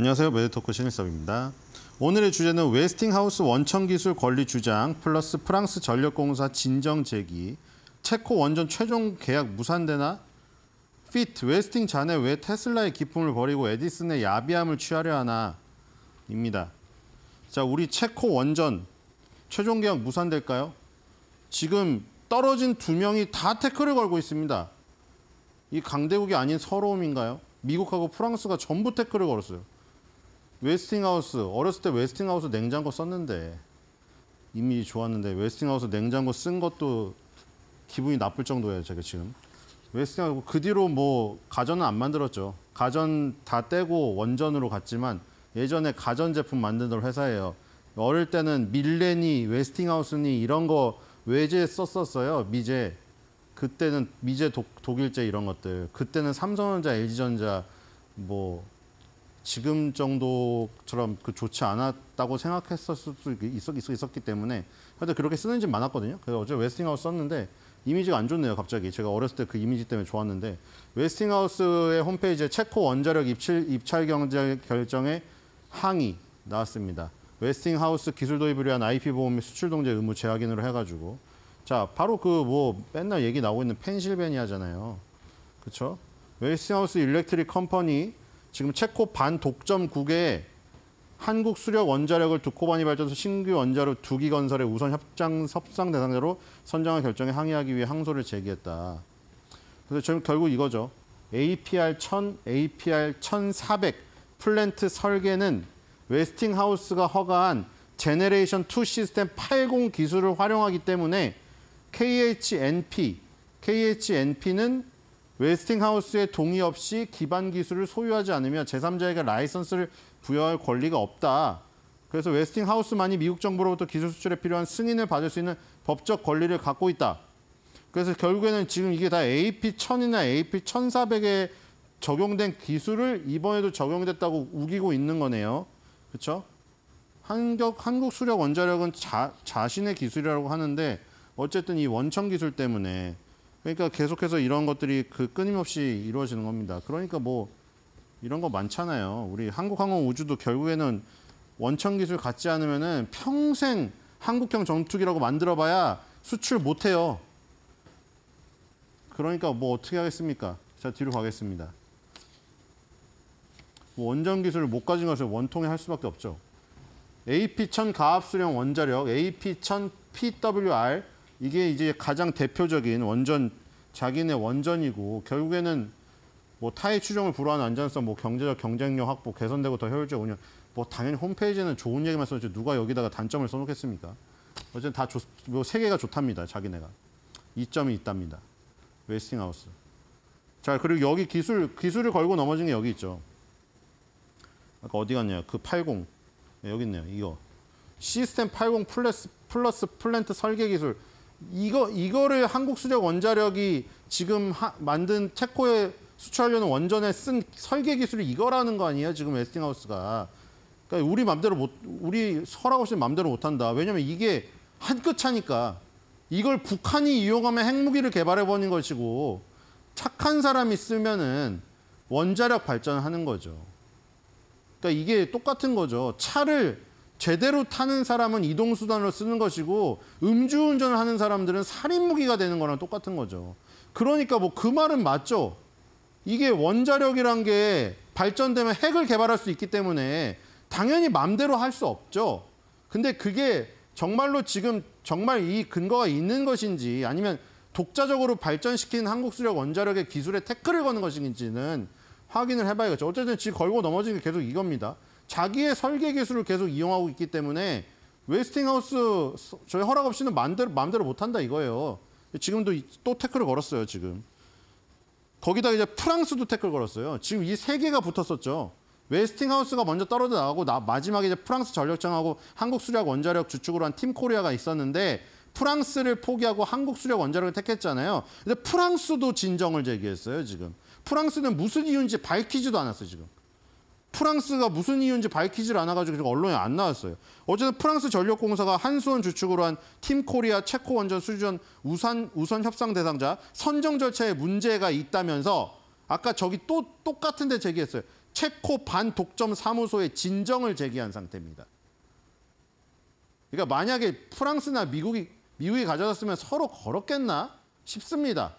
안녕하세요. 메디토크 신일섭입니다. 오늘의 주제는 웨스팅하우스 원천기술 권리 주장 플러스 프랑스 전력공사 진정 제기 체코 원전 최종 계약 무산되나? 피트 웨스팅 자네 왜 테슬라의 기품을 버리고 에디슨의 야비함을 취하려 하나? 입니다. 자, 우리 체코 원전 최종 계약 무산될까요? 지금 떨어진 두 명이 다 태클을 걸고 있습니다. 이 강대국이 아닌 서러움인가요? 미국하고 프랑스가 전부 태클을 걸었어요. 웨스팅하우스 어렸을 때 웨스팅하우스 냉장고 썼는데 이미 좋았는데 웨스팅하우스 냉장고 쓴 것도 기분이 나쁠 정도예요 제가 지금 웨스팅하우스 그 뒤로 뭐 가전은 안 만들었죠 가전 다 떼고 원전으로 갔지만 예전에 가전 제품 만드는 회사예요 어릴 때는 밀레니 웨스팅하우스니 이런 거 외제 썼었어요 미제 그때는 미제 독, 독일제 이런 것들 그때는 삼성전자 LG전자 뭐 지금 정도처럼 그 좋지 않았다고 생각했을 수도 있었, 있었, 기 때문에 근데 그렇게 쓰는 집 많았거든요. 그래서 어제 웨스팅하우스 썼는데 이미지가 안 좋네요, 갑자기. 제가 어렸을 때 그 이미지 때문에 좋았는데 웨스팅하우스의 홈페이지에 체코 원자력 입찰, 입찰 경제 결정에 항의 나왔습니다. 웨스팅하우스 기술 도입을 위한 IP 보험 및 수출 동제 의무 재확인으로 해가지고 자 바로 그 뭐 맨날 얘기 나오고 있는 펜실베니아잖아요. 그렇죠? 웨스팅하우스 일렉트릭 컴퍼니 지금 체코 반독점국에 한국 수력 원자력을 두 코바니 발전소 신규 원자로 두 기 건설의 우선 협상 협상 대상자로 선정한 결정에 항의하기 위해 항소를 제기했다. 그래서 저는 결국 이거죠. APR 1000, APR 1400 플랜트 설계는 웨스팅하우스가 허가한 제네레이션 2 시스템 80 기술을 활용하기 때문에 KHNP, KHNP는 웨스팅하우스의 동의 없이 기반 기술을 소유하지 않으면 제3자에게 라이선스를 부여할 권리가 없다. 그래서 웨스팅하우스만이 미국 정부로부터 기술 수출에 필요한 승인을 받을 수 있는 법적 권리를 갖고 있다. 그래서 결국에는 지금 이게 다 AP1000이나 AP1400에 적용된 기술을 이번에도 적용됐다고 우기고 있는 거네요. 그렇죠? 한국 수력 원자력은 자신의 기술이라고 하는데 어쨌든 이 원천 기술 때문에 그러니까 계속해서 이런 것들이 그 끊임없이 이루어지는 겁니다. 그러니까 뭐 이런 거 많잖아요. 우리 한국항공 우주도 결국에는 원천 기술 갖지 않으면은 평생 한국형 전투기라고 만들어봐야 수출 못해요. 그러니까 뭐 어떻게 하겠습니까? 자 뒤로 가겠습니다. 뭐 원전 기술을 못 가진 것을 원통에 할 수밖에 없죠. AP-10 0 0 가압수령 원자력 AP-10 0 0 PWR 이게 이제 가장 대표적인 원전 자기네 원전이고 결국에는 뭐 타의 추종을 불허한 안전성, 뭐 경제적 경쟁력 확보, 개선되고 더 효율적 운영. 뭐 당연히 홈페이지는 좋은 얘기만 써놓지 누가 여기다가 단점을 써놓겠습니까? 어쨌든 다 좋, 뭐세 계가 좋답니다. 자기네가 이점이 있답니다. 웨스팅하우스. 자 그리고 여기 기술 기술을 걸고 넘어진 게 여기 있죠. 아까 어디 갔냐? 그 80. 여기 있네요. 이거 시스템 80 플러스 플러스 플랜트 설계 기술. 이거 이거를 한국 수력 원자력이 지금 하, 만든 체코에 수출하려는 원전에 쓴 설계 기술이 이거라는 거 아니에요? 지금 웨스팅하우스가. 그러니까 우리 맘대로 못 우리 서라고 씨는 맘대로 못 한다. 왜냐면 이게 한 끗 차니까. 이걸 북한이 이용하면 핵무기를 개발해 버린 것이고 착한 사람이 쓰면은 원자력 발전하는 거죠. 그러니까 이게 똑같은 거죠. 차를 제대로 타는 사람은 이동수단으로 쓰는 것이고 음주운전을 하는 사람들은 살인무기가 되는 거랑 똑같은 거죠. 그러니까 뭐 그 말은 맞죠. 이게 원자력이란 게 발전되면 핵을 개발할 수 있기 때문에 당연히 맘대로 할 수 없죠. 근데 그게 정말로 지금 정말 이 근거가 있는 것인지 아니면 독자적으로 발전시킨 한국 수력 원자력의 기술에 태클을 거는 것인지는 확인을 해봐야겠죠. 어쨌든 지금 걸고 넘어지는 게 계속 이겁니다. 자기의 설계 기술을 계속 이용하고 있기 때문에 웨스팅하우스 저희 허락 없이는 마음대로, 마음대로 못한다 이거예요. 지금도 또 태클을 걸었어요, 지금. 거기다 이제 프랑스도 태클 걸었어요. 지금 이 세 개가 붙었었죠. 웨스팅하우스가 먼저 떨어져 나가고 나, 마지막에 이제 프랑스 전력장하고 한국 수력 원자력 주축으로 한팀 코리아가 있었는데 프랑스를 포기하고 한국 수력 원자력을 택했잖아요. 근데 프랑스도 진정을 제기했어요, 지금. 프랑스는 무슨 이유인지 밝히지도 않았어요, 지금. 프랑스가 무슨 이유인지 밝히질 않아가지고 언론에 안 나왔어요. 어쨌든 프랑스 전력공사가 한수원 주축으로 한 팀코리아 체코 원전 수주전 우선 우선 협상 대상자 선정 절차에 문제가 있다면서 아까 저기 또 똑같은데 제기했어요. 체코 반독점 사무소에 진정을 제기한 상태입니다. 그러니까 만약에 프랑스나 미국이 미국이 가져갔으면 서로 걸었겠나 싶습니다.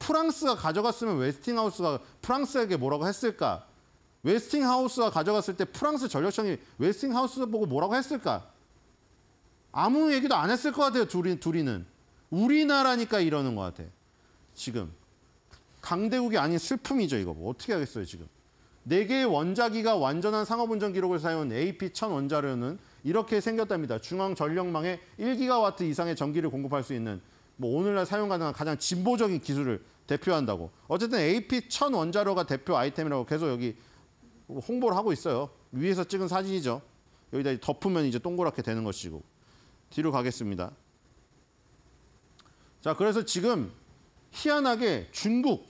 프랑스가 가져갔으면 웨스팅하우스가 프랑스에게 뭐라고 했을까? 웨스팅하우스가 가져갔을 때 프랑스 전력청이 웨스팅하우스 보고 뭐라고 했을까? 아무 얘기도 안 했을 것 같아요. 둘이, 둘이는. 우리나라니까 이러는 것 같아. 지금. 강대국이 아닌 슬픔이죠. 이거 뭐 어떻게 하겠어요. 지금. 4개의 원자기가 완전한 상업운전 기록을 사용한 AP1000 원자료는 이렇게 생겼답니다. 중앙 전력망에 1기가와트 이상의 전기를 공급할 수 있는 뭐 오늘날 사용 가능한 가장 진보적인 기술을 대표한다고. 어쨌든 AP1000 원자료가 대표 아이템이라고 계속 여기 홍보를 하고 있어요. 위에서 찍은 사진이죠. 여기다 덮으면 이제 동그랗게 되는 것이고 뒤로 가겠습니다. 자, 그래서 지금 희한하게 중국,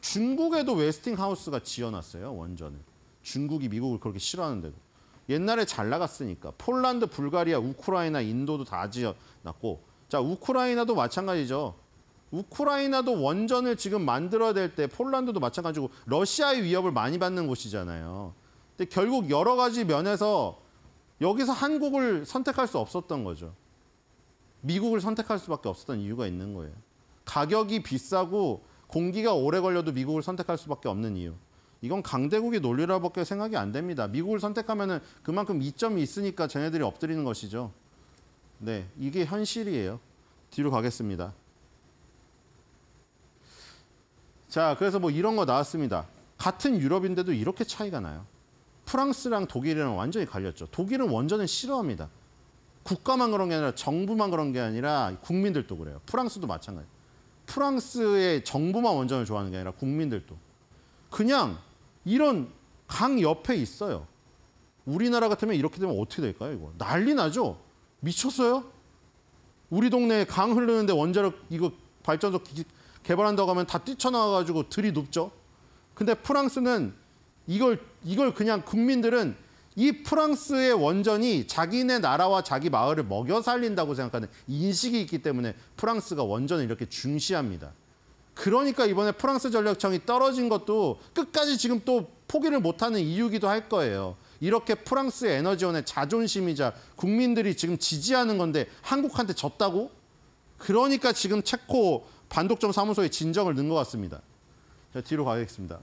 중국에도 웨스팅하우스가 지어놨어요, 원전을. 중국이 미국을 그렇게 싫어하는데도. 옛날에 잘 나갔으니까. 폴란드, 불가리아, 우크라이나, 인도도 다 지어놨고. 자, 우크라이나도 마찬가지죠. 우크라이나도 원전을 지금 만들어야 될 때 폴란드도 마찬가지고 러시아의 위협을 많이 받는 곳이잖아요. 근데 결국 여러 가지 면에서 여기서 한국을 선택할 수 없었던 거죠. 미국을 선택할 수밖에 없었던 이유가 있는 거예요. 가격이 비싸고 공기가 오래 걸려도 미국을 선택할 수밖에 없는 이유. 이건 강대국의 논리라밖에 생각이 안 됩니다. 미국을 선택하면 그만큼 이점이 있으니까 쟤네들이 엎드리는 것이죠. 네, 이게 현실이에요. 뒤로 가겠습니다. 자, 그래서 뭐 이런 거 나왔습니다. 같은 유럽인데도 이렇게 차이가 나요. 프랑스랑 독일이랑 완전히 갈렸죠. 독일은 원전을 싫어합니다. 국가만 그런 게 아니라 정부만 그런 게 아니라 국민들도 그래요. 프랑스도 마찬가지. 프랑스의 정부만 원전을 좋아하는 게 아니라 국민들도. 그냥 이런 강 옆에 있어요. 우리나라 같으면 이렇게 되면 어떻게 될까요, 이거? 난리 나죠? 미쳤어요? 우리 동네에 강 흐르는데 원자력 이거 발전소 기, 지 개발한다고 하면 다 뛰쳐나와가지고 들이 높죠. 근데 프랑스는 이걸, 이걸 그냥 국민들은 이 프랑스의 원전이 자기네 나라와 자기 마을을 먹여 살린다고 생각하는 인식이 있기 때문에 프랑스가 원전을 이렇게 중시합니다. 그러니까 이번에 프랑스 전력청이 떨어진 것도 끝까지 지금 또 포기를 못하는 이유기도 할 거예요. 이렇게 프랑스 에너지원의 자존심이자 국민들이 지금 지지하는 건데 한국한테 졌다고? 그러니까 지금 체코 반독점 사무소에 진정을 넣은 것 같습니다. 자, 뒤로 가겠습니다.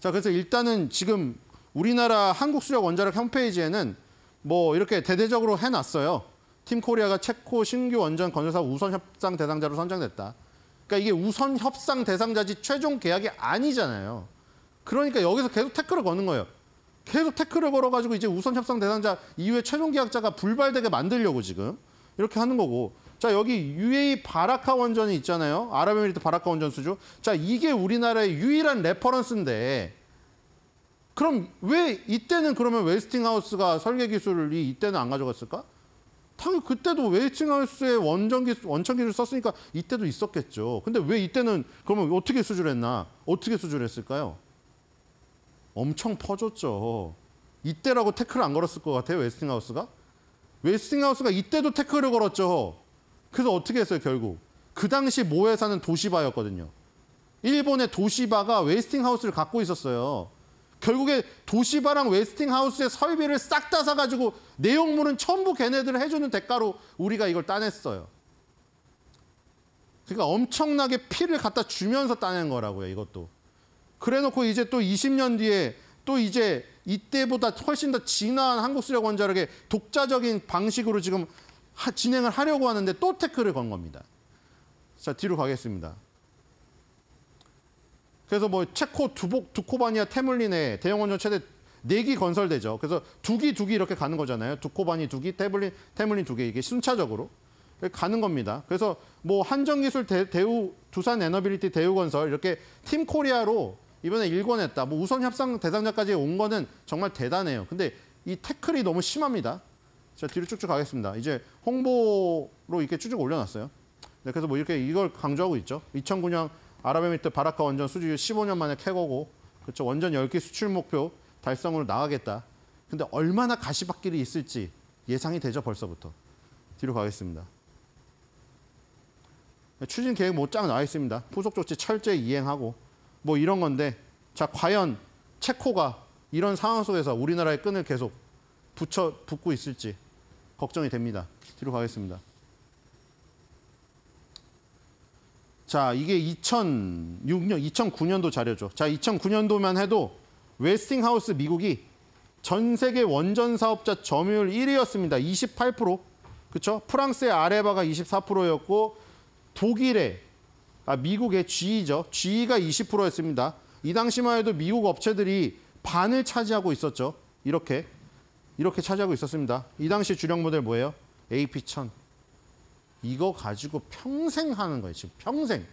자, 그래서 일단은 지금 우리나라 한국수력 원자력 홈페이지에는 뭐 이렇게 대대적으로 해놨어요. 팀 코리아가 체코 신규 원전 건설사 우선 협상 대상자로 선정됐다. 그러니까 이게 우선 협상 대상자지 최종 계약이 아니잖아요. 그러니까 여기서 계속 태클을 거는 거예요. 계속 태클을 걸어가지고 이제 우선 협상 대상자 이후에 최종 계약자가 불발되게 만들려고 지금 이렇게 하는 거고 자 여기 UAE 바라카 원전이 있잖아요. 아랍에미리트 바라카 원전 수주. 자 이게 우리나라의 유일한 레퍼런스인데 그럼 왜 이때는 그러면 웨스팅하우스가 설계 기술을 이때는 안 가져갔을까? 당연히 그때도 웨이팅하우스의 원전 기 원천 기술 을 썼으니까 이때도 있었겠죠. 근데 왜 이때는 그러면 어떻게 수주를 했나? 어떻게 수주를 했을까요? 엄청 퍼졌죠. 이때라고 태클을 안 걸었을 것 같아요, 웨스팅하우스가. 웨스팅하우스가 이때도 태클을 걸었죠. 그래서 어떻게 했어요, 결국? 그 당시 모 회사는 도시바였거든요. 일본의 도시바가 웨스팅하우스를 갖고 있었어요. 결국에 도시바랑 웨스팅하우스의 설비를 싹 다 사가지고 내용물은 전부 걔네들 해주는 대가로 우리가 이걸 따냈어요. 그러니까 엄청나게 피를 갖다 주면서 따낸 거라고요, 이것도. 그래놓고 이제 또 20년 뒤에 또 이제 이때보다 훨씬 더 진화한 한국 수력 원자력의 독자적인 방식으로 지금 하, 진행을 하려고 하는데 또 태클을 건 겁니다. 자, 뒤로 가겠습니다. 그래서 뭐 체코, 두복, 두코바니아, 테물린에 대형 원전 최대 4기 건설되죠. 그래서 두기 두기 이렇게 가는 거잖아요. 두코바니 두기, 테블린 테물린 두 개 이게 순차적으로 가는 겁니다. 그래서 뭐 한정기술 대, 우 두산 에너빌리티 대우건설 이렇게 팀 코리아로 이번에 일권했다. 뭐 우선 협상 대상자까지 온 거는 정말 대단해요. 근데 이 태클이 너무 심합니다. 자, 뒤로 쭉쭉 가겠습니다. 이제 홍보로 이렇게 쭉쭉 올려놨어요. 네, 그래서 뭐 이렇게 이걸 강조하고 있죠. 2009년 아랍에미트 바라카 원전 수주 15년 만에 캐고고 그렇죠. 원전 10개 수출 목표 달성으로 나가겠다. 근데 얼마나 가시밭길이 있을지 예상이 되죠, 벌써부터. 뒤로 가겠습니다. 네, 추진 계획 뭐쫙 나와 있습니다. 후속 조치 철저히 이행하고 뭐 이런 건데 자, 과연 체코가 이런 상황 속에서 우리나라의 끈을 계속 붙여 붙고 있을지 걱정이 됩니다. 뒤로 가겠습니다. 자, 이게 2006년, 2009년도 자료죠. 자, 2009년도만 해도 웨스팅하우스 미국이 전 세계 원전 사업자 점유율 1위였습니다. 28%. 그렇죠? 프랑스의 아레바가 24%였고 독일의 아, 미국의 GE죠. GE가 20%였습니다. 이 당시만 해도 미국 업체들이 반을 차지하고 있었죠. 이렇게. 이렇게 차지하고 있었습니다. 이 당시 주력 모델 뭐예요? AP1000. 이거 가지고 평생 하는 거예요. 지금 평생.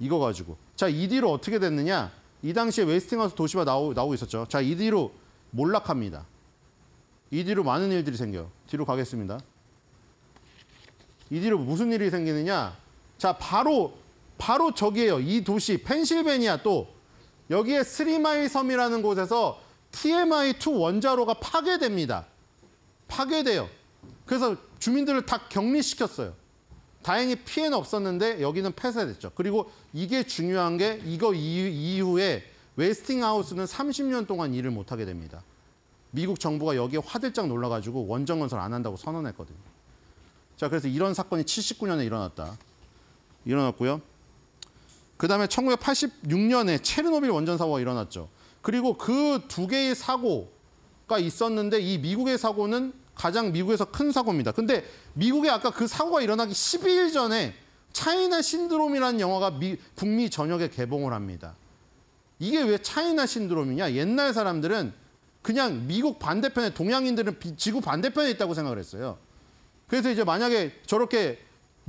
이거 가지고. 자, ED로 어떻게 됐느냐? 이 당시에 웨스팅하우스 도시바 나오, 나오고 있었죠. 자, ED로 몰락합니다. ED로 많은 일들이 생겨요. 뒤로 가겠습니다. ED로 무슨 일이 생기느냐? 자, 바로, 바로 저기에요. 이 도시, 펜실베니아 또 여기에 스리마일 섬이라는 곳에서 TMI2 원자로가 파괴됩니다. 파괴돼요. 그래서 주민들을 다 격리시켰어요. 다행히 피해는 없었는데 여기는 폐쇄됐죠. 그리고 이게 중요한 게 이거 이후에 웨스팅하우스는 30년 동안 일을 못하게 됩니다. 미국 정부가 여기에 화들짝 놀라가지고 원정 건설 안 한다고 선언했거든요. 자, 그래서 이런 사건이 79년에 일어났다. 일어났고요. 그 다음에 1986년에 체르노빌 원전 사고가 일어났죠. 그리고 그 두 개의 사고가 있었는데 이 미국의 사고는 가장 미국에서 큰 사고입니다. 근데 미국에 아까 그 사고가 일어나기 12일 전에 차이나 신드롬이라는 영화가 미, 북미 전역에 개봉을 합니다. 이게 왜 차이나 신드롬이냐? 옛날 사람들은 그냥 미국 반대편에 동양인들은 지구 반대편에 있다고 생각을 했어요. 그래서 이제 만약에 저렇게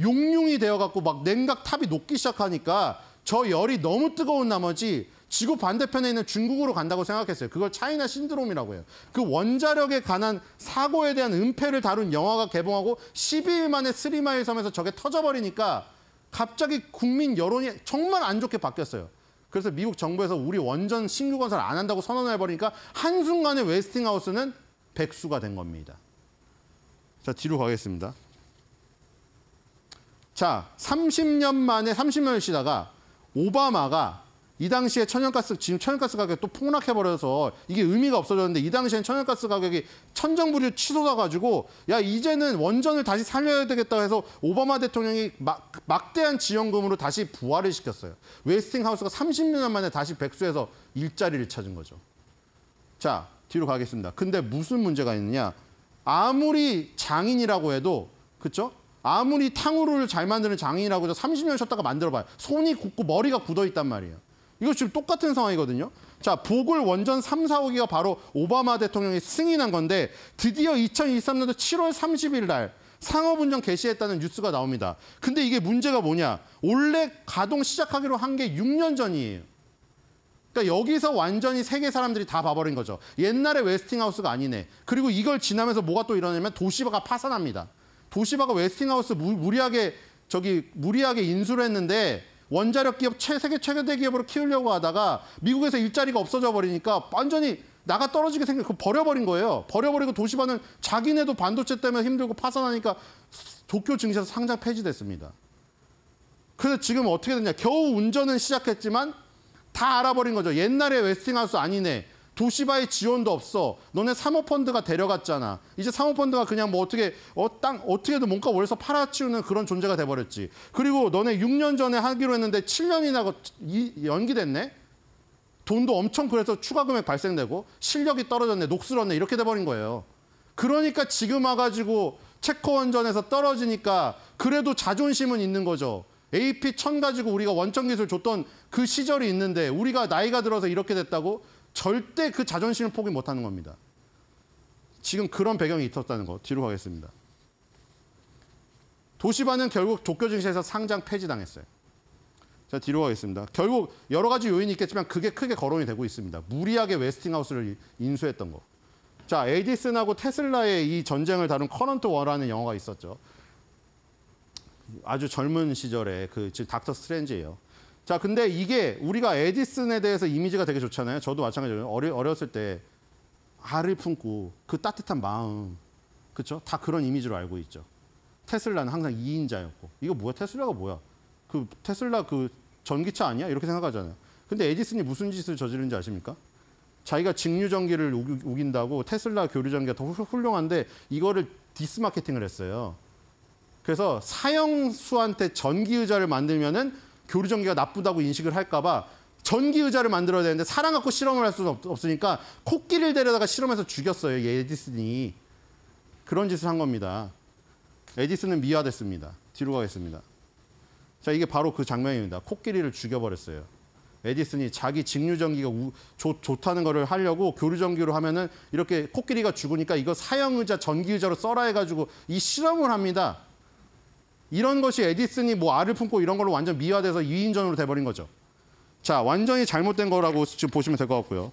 용융이 되어 갖고 막 냉각 탑이 녹기 시작하니까 저 열이 너무 뜨거운 나머지 지구 반대편에 있는 중국으로 간다고 생각했어요. 그걸 차이나 신드롬이라고 해요. 그 원자력에 관한 사고에 대한 은폐를 다룬 영화가 개봉하고 12일 만에 스리마일 섬에서 저게 터져버리니까 갑자기 국민 여론이 정말 안 좋게 바뀌었어요. 그래서 미국 정부에서 우리 원전 신규 건설 안 한다고 선언해 버리니까 한순간에 웨스팅하우스는 백수가 된 겁니다. 자, 뒤로 가겠습니다. 자, 30년 만에 30년을 쉬다가 오바마가 이 당시에 천연가스 지금 천연가스 가격이 또 폭락해 버려서 이게 의미가 없어졌는데 이 당시엔 천연가스 가격이 천정부류 치솟아 가지고 야 이제는 원전을 다시 살려야 되겠다 해서 오바마 대통령이 막, 막대한 지원금으로 다시 부활을 시켰어요. 웨스팅하우스가 30년 만에 다시 백수해서 일자리를 찾은 거죠. 자, 뒤로 가겠습니다. 근데 무슨 문제가 있느냐? 아무리 장인이라고 해도 그렇죠? 아무리 탕후루를 잘 만드는 장인이라고 해서 30년 쉬었다가 만들어봐요. 손이 굳고 머리가 굳어 있단 말이에요. 이거 지금 똑같은 상황이거든요. 자, 보궐 원전 3, 4, 5기가 바로 오바마 대통령이 승인한 건데 드디어 2023년도 7월 30일 날 상업운전 개시했다는 뉴스가 나옵니다. 근데 이게 문제가 뭐냐. 원래 가동 시작하기로 한 게 6년 전이에요. 그러니까 여기서 완전히 세계 사람들이 다 봐버린 거죠. 옛날에 웨스팅하우스가 아니네. 그리고 이걸 지나면서 뭐가 또 일어나냐면 도시바가 파산합니다. 도시바가 웨스팅하우스 무, 무리하게 저기 무리하게 인수를 했는데 원자력 기업 세계 최대 대기업으로 키우려고 하다가 미국에서 일자리가 없어져 버리니까 완전히 나가 떨어지게 생겨 그 버려버린 거예요. 버려버리고 도시반은 자기네도 반도체 때문에 힘들고 파산하니까 도쿄 증시에서 상장 폐지됐습니다. 그래서 지금 어떻게 됐냐? 겨우 운전은 시작했지만 다 알아버린 거죠. 옛날에 웨스팅하우스 아니네. 도시바의 지원도 없어. 너네 사모펀드가 데려갔잖아. 이제 사모펀드가 그냥 뭐 어떻게 어, 땅 어떻게든 뭔가 월서 팔아치우는 그런 존재가 돼버렸지. 그리고 너네 6년 전에 하기로 했는데 7년이나 연기됐네. 돈도 엄청 그래서 추가 금액 발생되고 실력이 떨어졌네, 녹슬었네 이렇게 돼버린 거예요. 그러니까 지금 와가지고 체코 원전에서 떨어지니까 그래도 자존심은 있는 거죠. AP 천 가지고 우리가 원천 기술 줬던 그 시절이 있는데 우리가 나이가 들어서 이렇게 됐다고 절대 그 자존심을 포기 못하는 겁니다. 지금 그런 배경이 있었다는 거 뒤로 가겠습니다. 도시바는 결국 도쿄증시에서 상장 폐지당했어요. 자 뒤로 가겠습니다. 결국 여러 가지 요인이 있겠지만 그게 크게 거론이 되고 있습니다. 무리하게 웨스팅하우스를 인수했던 거. 자 에디슨하고 테슬라의 이 전쟁을 다룬 커런트 워라는 영화가 있었죠. 아주 젊은 시절에 그 지금 닥터 스트레인지예요. 자, 근데 이게 우리가 에디슨에 대해서 이미지가 되게 좋잖아요. 저도 마찬가지로요 어리, 어렸을 때 알을 품고 그 따뜻한 마음, 그렇죠? 다 그런 이미지로 알고 있죠. 테슬라는 항상 2인자였고 이거 뭐야? 테슬라가 뭐야? 그 테슬라 그 전기차 아니야? 이렇게 생각하잖아요. 근데 에디슨이 무슨 짓을 저지른지 아십니까? 자기가 직류 전기를 우긴다고 테슬라 교류 전기가 더 훌륭한데 이거를 디스 마케팅을 했어요. 그래서 사형수한테 전기 의자를 만들면은 교류 전기가 나쁘다고 인식을 할까봐 전기 의자를 만들어야 되는데 사람 갖고 실험을 할 수는 없, 으니까 코끼리를 데려다가 실험해서 죽였어요. 에디슨이 그런 짓을 한 겁니다. 에디슨은 미화됐습니다. 뒤로 가겠습니다. 자, 이게 바로 그 장면입니다. 코끼리를 죽여버렸어요. 에디슨이 자기 직류 전기가 우, 좋, 좋다는 거를 하려고 교류 전기로 하면은 이렇게 코끼리가 죽으니까 이거 사형 의자 전기 의자로 써라 해가지고 이 실험을 합니다. 이런 것이 에디슨이 뭐 알을 품고 이런 걸로 완전 미화돼서 2인전으로 돼버린 거죠. 자, 완전히 잘못된 거라고 지금 보시면 될 것 같고요.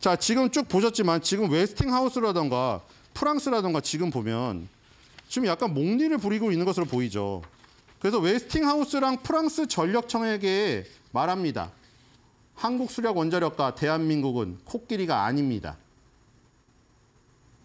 자, 지금 쭉 보셨지만 지금 웨스팅하우스라던가 프랑스라던가 지금 보면 지금 약간 목리를 부리고 있는 것으로 보이죠. 그래서 웨스팅하우스랑 프랑스 전력청에게 말합니다. 한국 수력 원자력과 대한민국은 코끼리가 아닙니다.